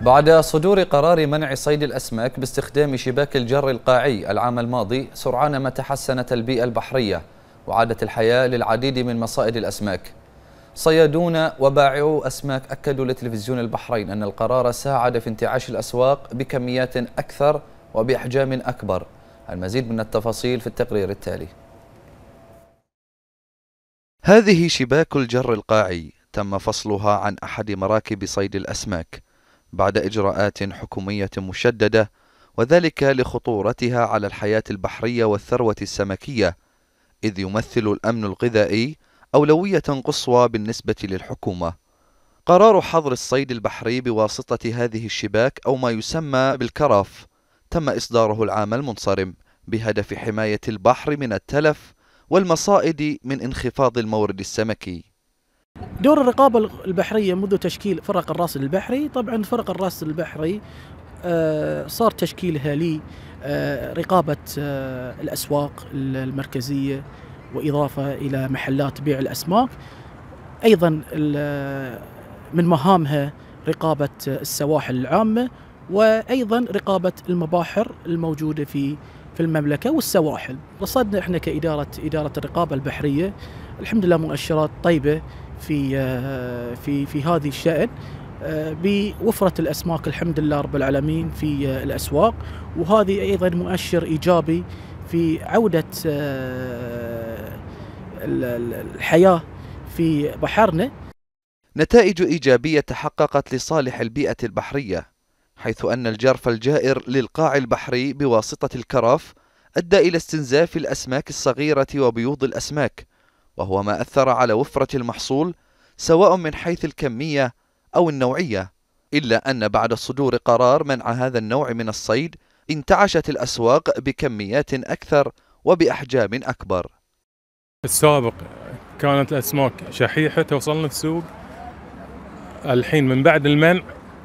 بعد صدور قرار منع صيد الأسماك باستخدام شباك الجر القاعي العام الماضي سرعان ما تحسنت البيئة البحرية وعادت الحياة للعديد من مصائد الأسماك صيادون وباعو أسماك أكدوا لتلفزيون البحرين أن القرار ساعد في انتعاش الأسواق بكميات أكثر وبأحجام أكبر المزيد من التفاصيل في التقرير التالي هذه شباك الجر القاعي تم فصلها عن أحد مراكب صيد الأسماك بعد إجراءات حكومية مشددة وذلك لخطورتها على الحياة البحرية والثروة السمكية إذ يمثل الأمن الغذائي أولوية قصوى بالنسبة للحكومة قرار حظر الصيد البحري بواسطة هذه الشباك أو ما يسمى بالكراف تم إصداره العام المنصرم بهدف حماية البحر من التلف والمصائد من انخفاض المورد السمكي دور الرقابة البحرية منذ تشكيل فرق الراس البحري طبعا فرق الراس البحري آه، صار تشكيلها لي آه، رقابة آه، الأسواق المركزية وإضافة إلى محلات بيع الأسماك أيضا من مهامها رقابة السواحل العامة وأيضا رقابة المباحر الموجودة في في المملكة والسواحل رصدنا إحنا كإدارة إدارة الرقابة البحرية الحمد لله مؤشرات طيبة في آه، في في هذه الشأن آه، بوفرة الأسماك الحمد لله رب العالمين في آه، الأسواق وهذه أيضا مؤشر إيجابي في عودة الحياة في بحرنا نتائج إيجابية تحققت لصالح البيئة البحرية حيث أن الجرف الجائر للقاع البحري بواسطة الكراف أدى إلى استنزاف الأسماك الصغيرة وبيوض الأسماك وهو ما أثر على وفرة المحصول سواء من حيث الكمية أو النوعية إلا أن بعد صدور قرار منع هذا النوع من الصيد انتعشت الأسواق بكميات أكثر وبأحجام أكبر السابق كانت الأسماك شحيحة توصلنا السوق الحين من بعد المنع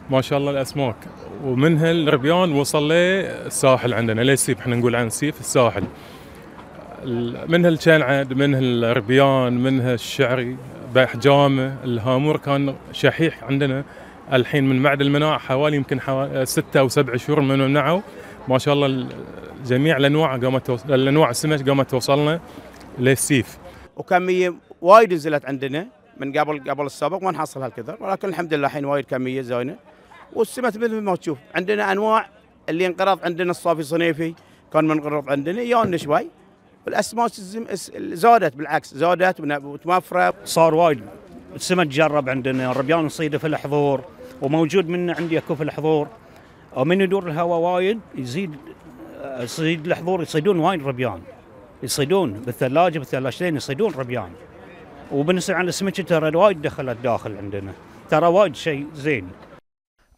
ما شاء الله الأسماك ومنها الربيان وصل للساحل عندنا ليه السيف احنا نقول عن السيف الساحل منها الشنعد منها الربيان منها الشعري باحجامه الهامور كان شحيح عندنا الحين من بعد المناع حوالي يمكن حوالي ستة او سبع شهور من منعوا ما شاء الله جميع الانواع قامت الانواع السمك قامت توصلنا للسيف وكميه وايد نزلت عندنا من قبل قبل السابق ما نحصل هالكثر ولكن الحمد لله الحين وايد كميه زينه والسمك مثل ما تشوف عندنا انواع اللي انقرض عندنا الصافي صنيفي كان منقرض عندنا يا شوي والاسماك زادت بالعكس زادت متوفره صار وايد السمك جرب عندنا الربيان نصيده في الحضور وموجود من عندي اكو في الحضور ومن يدور الهواء وايد يزيد يصيد الحضور يصيدون وايد ربيان يصيدون بالثلاجه بالثلاجتين يصيدون ربيان وبالنسبه عن السمكه ترى وايد دخلت داخل عندنا ترى وايد شيء زين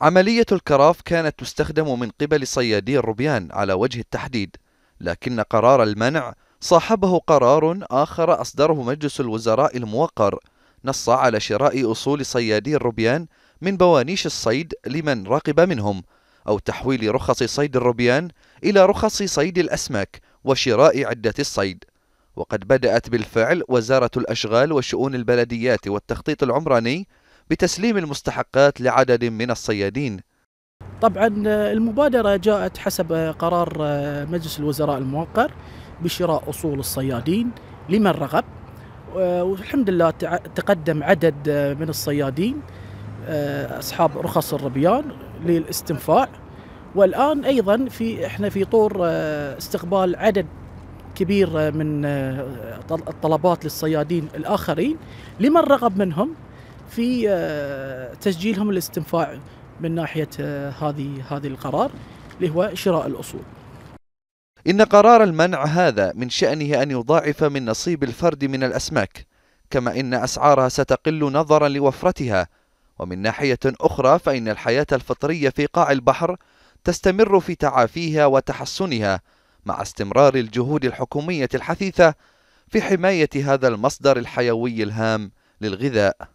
عملية الكراف كانت تستخدم من قبل صيادي الربيان على وجه التحديد لكن قرار المنع صاحبه قرار آخر أصدره مجلس الوزراء الموقر نص على شراء أصول صيادي الربيان من بوانيش الصيد لمن راقب منهم أو تحويل رخص صيد الربيان إلى رخص صيد الأسماك وشراء عدة الصيد وقد بدأت بالفعل وزارة الأشغال وشؤون البلديات والتخطيط العمراني بتسليم المستحقات لعدد من الصيادين طبعا آه، المبادرة جاءت حسب آه، قرار آه، مجلس الوزراء الموقر بشراء أصول الصيادين لمن رغب آه، والحمد لله تقدم عدد آه، من الصيادين آه، أصحاب رخص الربيان للاستنفاع والآن أيضا في إحنا في طور استقبال عدد كبير من الطلبات للصيادين الآخرين لمن رغب منهم في تسجيلهم الاستنفاع من ناحية هذه هذه القرار اللي هو شراء الأصول إن قرار المنع هذا من شأنه أن يضاعف من نصيب الفرد من الأسماك كما إن أسعارها ستقل نظرا لوفرتها ومن ناحية أخرى فإن الحياة الفطرية في قاع البحر تستمر في تعافيها وتحسنها مع استمرار الجهود الحكومية الحثيثة في حماية هذا المصدر الحيوي الهام للغذاء